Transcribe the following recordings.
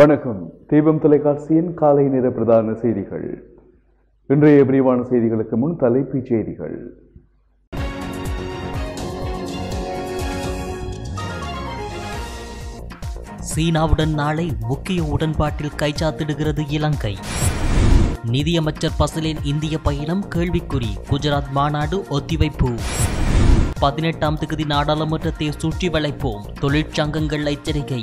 வணக்கம் தீபம் தொலைக்காட்சியின் காலை நேர பிரதான செய்திகள் இன்றைய விரிவான செய்திகளுக்கு முன் தலைப்புச் செய்திகள் சீனாவுடன் நாளை முக்கிய உடன்பாட்டில் கைச்சாத்திடுகிறது இலங்கை நிதியமைச்சர் பசலின் இந்திய பயணம் கேள்விக்குறி குஜராத் மாநாடு ஒத்திவைப்பு பதினெட்டாம் தொகுதி நாடாளுமன்றத்தை சுற்றி வளைப்போம் தொழிற்சங்கங்கள் எச்சரிக்கை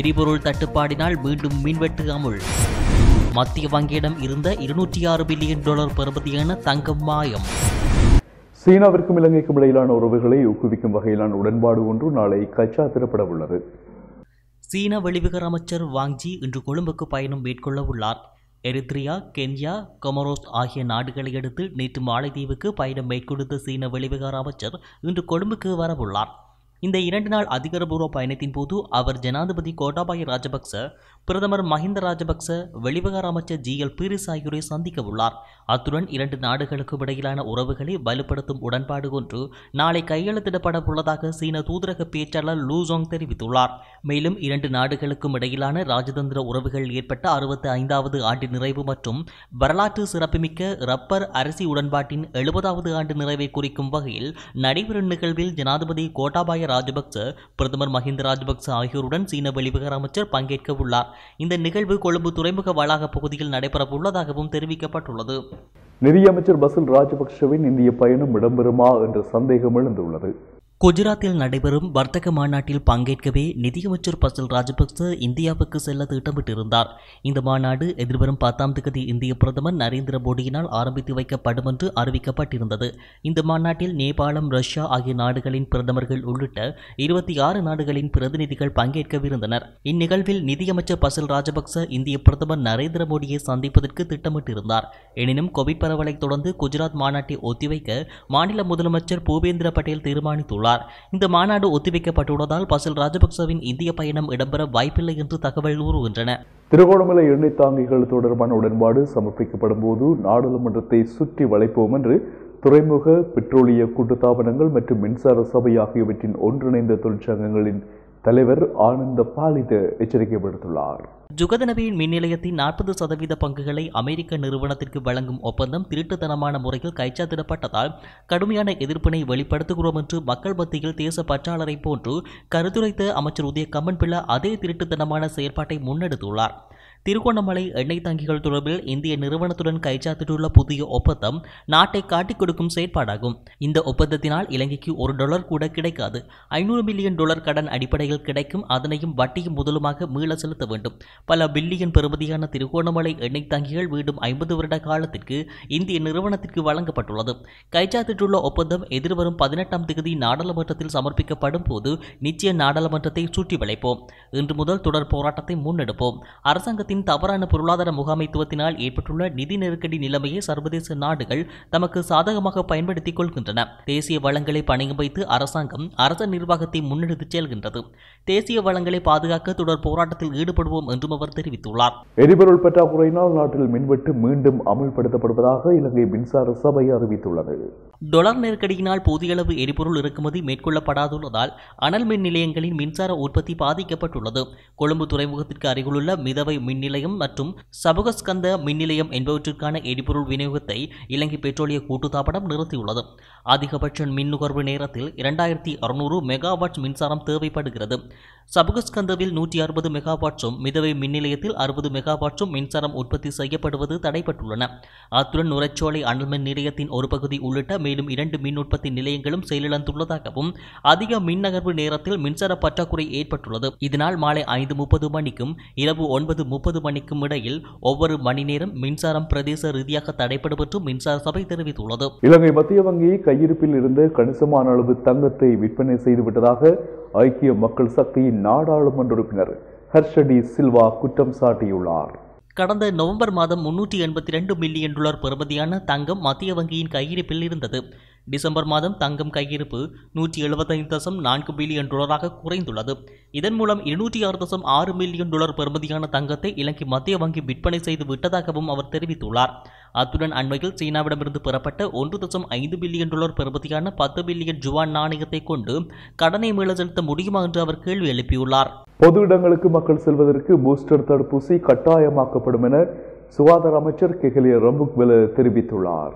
எரிபொருள் தட்டுப்பாடினால் மீண்டும் மீன்வெட்டு அமுல் மத்திய வங்கியிடம் இருந்த இருநூற்றி ஆறு பில்லியன் டாலர் பெறுமதியான தங்கம் மாயம் சீனாவிற்கும் இலங்கைக்கும் இடையிலான உறவுகளை ஊக்குவிக்கும் வகையிலான உடன்பாடு ஒன்று நாளை கச்சா திறப்பட உள்ளது சீன வெளிவிகர அமைச்சர் வாங்ஜி இன்று கொழும்புக்கு பயணம் மேற்கொள்ள உள்ளார் எரித்ரியா கென்யா கொமரோஸ் ஆகிய நாடுகளை அடுத்து நேற்று மாலைத்தீவுக்கு பயணம் மேற்கொடுத்த சீன வெளிவிகார அமைச்சர் இன்று கொழும்புக்கு வரவுள்ளார் இந்த இரண்டு நாள் அதிகாரபூர்வ பயணத்தின் போது அவர் ஜனாதிபதி கோட்டாபாய ராஜபக்ச பிரதமர் மஹிந்த ராஜபக்ச வெளிவகார அமைச்சர் ஜி எல் பீரிஸ் ஆகியோரை சந்திக்க உள்ளார் அத்துடன் இரண்டு நாடுகளுக்கும் இடையிலான உறவுகளை வலுப்படுத்தும் உடன்பாடு ஒன்று நாளை கையெழுத்திடப்பட உள்ளதாக சீன தூதரக பேச்சாளர் லூசோங் தெரிவித்துள்ளார் மேலும் இரண்டு நாடுகளுக்கும் இடையிலான ராஜதந்திர உறவுகள் ஏற்பட்ட அறுபத்தி ஐந்தாவது ஆண்டு நிறைவு மற்றும் வரலாற்று சிறப்புமிக்க ரப்பர் அரிசி உடன்பாட்டின் எழுபதாவது ஆண்டு நிறைவை குறிக்கும் வகையில் நடைபெறும் நிகழ்வில் ஜனாதிபதி கோட்டாபாய ராஜபக்ச பிரதமர் மஹிந்த ராஜபக்ச ஆகியோருடன் சீன வெளிவகார அமைச்சர் பங்கேற்க உள்ளார் இந்த நிகழ்வு கொழும்பு துறைமுக வளாக பகுதியில் நடைபெறவுள்ளதாகவும் தெரிவிக்கப்பட்டுள்ளது நிதியமைச்சர் பசில் ராஜபக்சவின் இந்திய பயணம் இடம்பெறுமா என்ற சந்தேகம் எழுந்துள்ளது குஜராத்தில் நடைபெறும் வர்த்தக மாநாட்டில் பங்கேற்கவே நிதியமைச்சர் பசல் ராஜபக்ச இந்தியாவுக்கு செல்ல திட்டமிட்டிருந்தார் இந்த மாநாடு எதிர்வரும் பத்தாம் திகதி இந்திய பிரதமர் நரேந்திர மோடியினால் ஆரம்பித்து வைக்கப்படும் என்று அறிவிக்கப்பட்டிருந்தது இந்த மாநாட்டில் நேபாளம் ரஷ்யா ஆகிய நாடுகளின் பிரதமர்கள் உள்ளிட்ட இருபத்தி ஆறு நாடுகளின் பிரதிநிதிகள் பங்கேற்கவிருந்தனர் இந்நிகழ்வில் நிதியமைச்சர் பசல் ராஜபக்ச இந்திய பிரதமர் நரேந்திர மோடியை சந்திப்பதற்கு திட்டமிட்டிருந்தார் எனினும் கோவிட் பரவலை தொடர்ந்து குஜராத் மாநாட்டை ஒத்திவைக்க மாநில முதலமைச்சர் பூபேந்திர பட்டேல் தீர்மானித்துள்ளார் கூறியுள்ளார் இந்த மாநாடு ஒத்திவைக்கப்பட்டுள்ளதால் பசில் ராஜபக்சவின் இந்திய பயணம் இடம்பெற வாய்ப்பில்லை என்று தகவல் கூறுகின்றன திருகோணமலை எண்ணெய் தாங்கிகள் தொடர்பான உடன்பாடு சமர்ப்பிக்கப்படும் போது நாடாளுமன்றத்தை சுற்றி வளைப்போம் என்று துறைமுக பெட்ரோலிய கூட்டுத்தாபனங்கள் மற்றும் மின்சார சபை ஆகியவற்றின் ஒன்றிணைந்த தொழிற்சங்கங்களின் தலைவர் ஆனந்த பாலித எச்சரிக்கை விடுத்துள்ளார் ஜுகத நபியின் மின் நிலையத்தின் நாற்பது சதவீத பங்குகளை அமெரிக்க நிறுவனத்திற்கு வழங்கும் ஒப்பந்தம் திருட்டுத்தனமான முறையில் கைச்சாத்திடப்பட்டதால் கடுமையான எதிர்ப்பினை வெளிப்படுத்துகிறோம் என்று மக்கள் மத்தியில் தேச பற்றாளரை போன்று கருத்துரைத்த அமைச்சர் உதய கம்மன் அதே திருட்டுத்தனமான செயற்பாட்டை முன்னெடுத்துள்ளார் திருகோணமலை எண்ணெய் தங்கிகள் தொடர்பில் இந்திய நிறுவனத்துடன் கைச்சாத்திட்டுள்ள புதிய ஒப்பந்தம் நாட்டை காட்டிக் கொடுக்கும் செயற்பாடாகும் இந்த ஒப்பந்தத்தினால் இலங்கைக்கு ஒரு டாலர் கூட கிடைக்காது ஐநூறு மில்லியன் டாலர் கடன் அடிப்படையில் கிடைக்கும் அதனையும் வட்டியும் முதலுமாக மீள செலுத்த வேண்டும் பல பில்லியன் பெறுமதியான திருகோணமலை எண்ணெய் தங்கிகள் வீண்டும் ஐம்பது வருட காலத்திற்கு இந்திய நிறுவனத்திற்கு வழங்கப்பட்டுள்ளது கைச்சாத்திட்டுள்ள ஒப்பந்தம் எதிர்வரும் பதினெட்டாம் தேதி நாடாளுமன்றத்தில் சமர்ப்பிக்கப்படும் போது நிச்சய நாடாளுமன்றத்தை சுற்றி வளைப்போம் இன்று முதல் தொடர் போராட்டத்தை முன்னெடுப்போம் அரசாங்கத்தின் அரசின் தவறான பொருளாதார முகாமைத்துவத்தினால் ஏற்பட்டுள்ள நிதி நெருக்கடி நிலைமையை சர்வதேச நாடுகள் தமக்கு சாதகமாக பயன்படுத்திக் கொள்கின்றன தேசிய வளங்களை பணியம் வைத்து அரசாங்கம் அரச நிர்வாகத்தை முன்னெடுத்துச் செல்கின்றது தேசிய வளங்களை பாதுகாக்க தொடர் போராட்டத்தில் ஈடுபடுவோம் என்றும் அவர் தெரிவித்துள்ளார் எரிபொருள் பற்றாக்குறையினால் நாட்டில் மின்வெட்டு மீண்டும் அமல்படுத்தப்படுவதாக இலங்கை மின்சார சபை அறிவித்துள்ளது டொலர் நெருக்கடியினால் போதிய அளவு எரிபொருள் இறக்குமதி மேற்கொள்ளப்படாதுள்ளதால் அனல் மின் நிலையங்களின் மின்சார உற்பத்தி பாதிக்கப்பட்டுள்ளது கொழும்பு துறைமுகத்திற்கு அருகிலுள்ள மிதவை மின் நிலையம் மற்றும் சபகஸ்கந்த மின் நிலையம் என்பவற்றிற்கான எரிபொருள் விநியோகத்தை இலங்கை பெட்ரோலிய கூட்டுத்தாபனம் நிறுத்தியுள்ளது அதிகபட்ச மின் நுகர்வு நேரத்தில் இரண்டாயிரத்தி அறுநூறு மெகாவாட் மின்சாரம் தேவைப்படுகிறது சபுகஸ்கந்தவில் நூற்றி அறுபது மெகாவாட்ஸும் மிதவை மின் நிலையத்தில் அறுபது மெகாவாட்ஸும் மின்சாரம் உற்பத்தி செய்யப்படுவது தடைபட்டுள்ளன அத்துடன் நுரைச்சோலை அனல் மின் நிலையத்தின் ஒரு பகுதி உள்ளிட்ட மேலும் இரண்டு மின் உற்பத்தி நிலையங்களும் செயலிழந்துள்ளதாகவும் அதிக மின் நகர்வு நேரத்தில் மின்சார பற்றாக்குறை ஏற்பட்டுள்ளது இதனால் மாலை ஐந்து முப்பது மணிக்கும் இரவு ஒன்பது முப்பது மணிக்கும் இடையில் ஒவ்வொரு மணி நேரம் மின்சாரம் பிரதேச ரீதியாக தடைப்படும் என்றும் மின்சார சபை தெரிவித்துள்ளது இலங்கை மத்திய வங்கி கையிருப்பில் இருந்து கணிசமான அளவு தங்கத்தை விற்பனை செய்துவிட்டதாக ஐக்கிய மக்கள் சக்தியின் நாடாளுமன்ற உறுப்பினர் ஹர்ஷடி சில்வா குற்றம் சாட்டியுள்ளார் கடந்த நவம்பர் மாதம் முன்னூற்றி எண்பத்தி ரெண்டு மில்லியன் டாலர் பெறுமதியான தங்கம் மத்திய வங்கியின் கையிருப்பில் இருந்தது டிசம்பர் மாதம் தங்கம் கையிருப்பு நூற்றி எழுபத்தைந்து தசம் நான்கு மில்லியன் டாலராக குறைந்துள்ளது இதன் மூலம் இருநூற்றி ஆறு தசம் ஆறு மில்லியன் டாலர் பெறுமதியான தங்கத்தை இலங்கை மத்திய வங்கி விற்பனை செய்து விட்டதாகவும் அவர் தெரிவித்துள்ளார் அத்துடன் அண்மையில் சீனாவிடமிருந்து பெறப்பட்ட ஒன்று தசம் ஐந்து பில்லியன் டாலர் பெறுமதியான பத்து பில்லியன் ஜுவான் நாணயத்தை கொண்டு கடனை மீள செலுத்த முடியுமா என்று அவர் கேள்வி எழுப்பியுள்ளார் பொது இடங்களுக்கு மக்கள் செல்வதற்கு பூஸ்டர் தடுப்பூசி கட்டாயமாக்கப்படும் என சுகாதார அமைச்சர் கெஹலிய ரம்புக் தெரிவித்துள்ளார்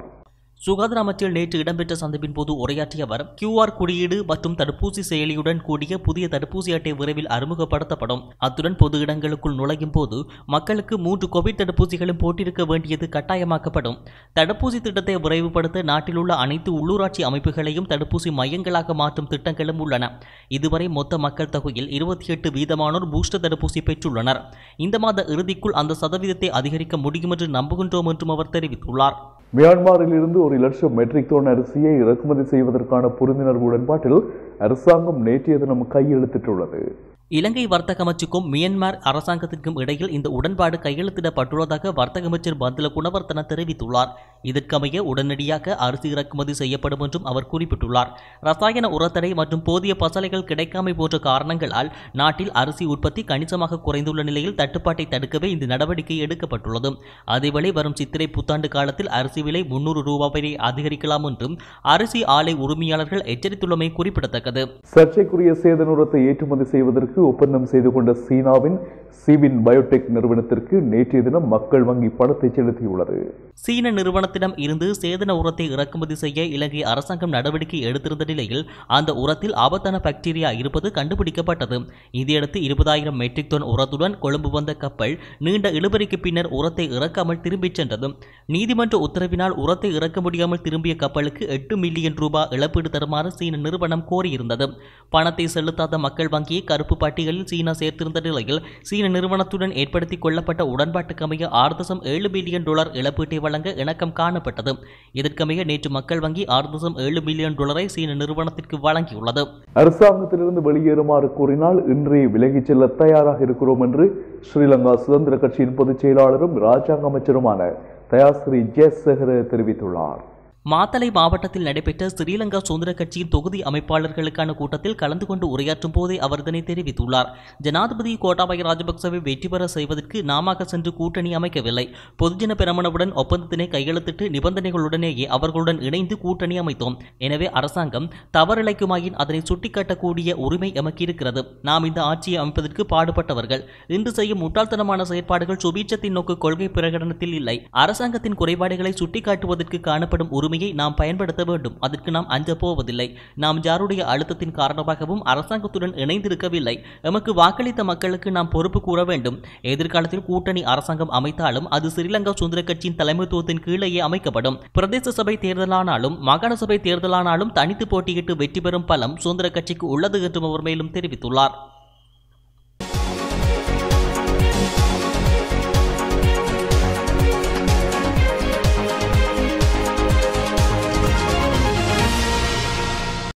சுகாதார அமைச்சர் நேற்று இடம்பெற்ற சந்திப்பின் போது உரையாற்றிய அவர் கியூஆர் குறியீடு மற்றும் தடுப்பூசி செயலியுடன் கூடிய புதிய தடுப்பூசி அட்டை விரைவில் அறிமுகப்படுத்தப்படும் அத்துடன் பொது இடங்களுக்குள் நுழையும் போது மக்களுக்கு மூன்று கோவிட் தடுப்பூசிகளும் போட்டிருக்க வேண்டியது கட்டாயமாக்கப்படும் தடுப்பூசி திட்டத்தை விரைவுபடுத்த நாட்டில் உள்ள அனைத்து உள்ளூராட்சி அமைப்புகளையும் தடுப்பூசி மையங்களாக மாற்றும் திட்டங்களும் உள்ளன இதுவரை மொத்த மக்கள் தொகையில் இருபத்தி எட்டு வீதமானோர் பூஸ்டர் தடுப்பூசி பெற்றுள்ளனர் இந்த மாத இறுதிக்குள் அந்த சதவீதத்தை அதிகரிக்க முடியும் என்று நம்புகின்றோம் என்றும் அவர் தெரிவித்துள்ளார் மியான்மரில் இருந்து ஒரு லட்சம் மெட்ரிக் டோன் அரிசியை இறக்குமதி செய்வதற்கான புரிந்துணர்வு உடன்பாட்டில் அரசாங்கம் நேற்றைய தினம் கையெழுத்திட்டுள்ளது இலங்கை வர்த்தக அமைச்சுக்கும் மியன்மார் அரசாங்கத்திற்கும் இடையில் இந்த உடன்பாடு கையெழுத்திடப்பட்டுள்ளதாக வர்த்தக அமைச்சர் பந்தல குணவர்த்தன தெரிவித்துள்ளார் இதற்கமைய உடனடியாக அரிசி இறக்குமதி செய்யப்படும் என்றும் அவர் குறிப்பிட்டுள்ளார் ரசாயன உரத்தடை மற்றும் போதிய பசலைகள் கிடைக்காமை போன்ற காரணங்களால் நாட்டில் அரிசி உற்பத்தி கணிசமாக குறைந்துள்ள நிலையில் தட்டுப்பாட்டை தடுக்கவே இந்த நடவடிக்கை எடுக்கப்பட்டுள்ளது அதேவேளை வரும் சித்திரை புத்தாண்டு காலத்தில் அரிசி விலை முன்னூறு ரூபாய் வரை அதிகரிக்கலாம் என்றும் அரிசி ஆலை உரிமையாளர்கள் எச்சரித்துள்ளமை குறிப்பிடத்தக்கது சர்ச்சைக்குரிய சேதனூரத்தை ஏற்றுமதி செய்வதற்கு விற்பனைக்கு ஒப்பந்தம் செய்து கொண்ட சீனாவின் சீவின் பயோடெக் நிறுவனத்திற்கு நேற்றைய தினம் மக்கள் வங்கி பணத்தை செலுத்தியுள்ளது சீன நிறுவனத்திடம் இருந்து சேதன உரத்தை இறக்குமதி செய்ய இலங்கை அரசாங்கம் நடவடிக்கை எடுத்திருந்த நிலையில் அந்த உரத்தில் ஆபத்தான பாக்டீரியா இருப்பது கண்டுபிடிக்கப்பட்டது இதையடுத்து இருபதாயிரம் மெட்ரிக் டன் உரத்துடன் கொழும்பு வந்த கப்பல் நீண்ட இழுபறிக்கு பின்னர் உரத்தை இறக்காமல் திரும்பிச் சென்றது நீதிமன்ற உத்தரவினால் உரத்தை இறக்க முடியாமல் திரும்பிய கப்பலுக்கு எட்டு மில்லியன் ரூபாய் இழப்பீடு தருமாறு சீன நிறுவனம் கோரியிருந்தது பணத்தை செலுத்தாத மக்கள் வங்கியை கருப்பு பட்டியலில் சீனா சேர்த்திருந்த நிலையில் சீன நிறுவனத்துடன் ஏற்படுத்தி கொள்ளப்பட்ட உடன்பாட்டுக்கமைய ஆறு தசம் ஏழு பில்லியன் டாலர் இழப்பீட்டை வழங்க இணக்கம் காணப்பட்டது இதற்கமைய நேற்று மக்கள் வங்கி ஆறு தசம் ஏழு பில்லியன் டாலரை சீன நிறுவனத்திற்கு வழங்கியுள்ளது அரசாங்கத்திலிருந்து வெளியேறுமாறு கூறினால் இன்றே விலகிச் செல்ல தயாராக இருக்கிறோம் என்று ஸ்ரீலங்கா சுதந்திர கட்சியின் பொதுச் செயலாளரும் ராஜாங்க அமைச்சருமான தயாஸ்ரீ ஜெயசேகர தெரிவித்துள்ளார் மாத்தலை மாவட்டத்தில் நடைபெற்ற ஸ்ரீலங்கா சுதந்திர கட்சியின் தொகுதி அமைப்பாளர்களுக்கான கூட்டத்தில் கலந்து கொண்டு உரையாற்றும் போதே அவர் இதனை தெரிவித்துள்ளார் ஜனாதிபதி கோட்டாபய ராஜபக்சவை வெற்றி பெற செய்வதற்கு நாமாக சென்று கூட்டணி அமைக்கவில்லை பொதுஜன பெருமனவுடன் ஒப்பந்தத்தினை கையெழுத்திட்டு நிபந்தனைகளுடனேயே அவர்களுடன் இணைந்து கூட்டணி அமைத்தோம் எனவே அரசாங்கம் தவறிழைக்குமாயின் அதனை சுட்டிக்காட்டக்கூடிய உரிமை எமக்கு இருக்கிறது நாம் இந்த ஆட்சியை அமைப்பதற்கு பாடுபட்டவர்கள் இன்று செய்யும் முட்டாள்தனமான செயற்பாடுகள் சுபீட்சத்தின் நோக்கு கொள்கை பிரகடனத்தில் இல்லை அரசாங்கத்தின் குறைபாடுகளை சுட்டிக்காட்டுவதற்கு காணப்படும் உரிமை உரிமையை நாம் பயன்படுத்த வேண்டும் அதற்கு நாம் அஞ்ச போவதில்லை நாம் யாருடைய அழுத்தத்தின் காரணமாகவும் அரசாங்கத்துடன் இணைந்திருக்கவில்லை எமக்கு வாக்களித்த மக்களுக்கு நாம் பொறுப்பு கூற வேண்டும் எதிர்காலத்தில் கூட்டணி அரசாங்கம் அமைத்தாலும் அது ஸ்ரீலங்கா சுதந்திர கட்சியின் தலைமைத்துவத்தின் கீழேயே அமைக்கப்படும் பிரதேச சபை தேர்தலானாலும் மாகாண சபை தேர்தலானாலும் தனித்து போட்டியிட்டு வெற்றி பெறும் பலம் சுதந்திர கட்சிக்கு உள்ளது என்றும் அவர் மேலும் தெரிவித்துள்ளார்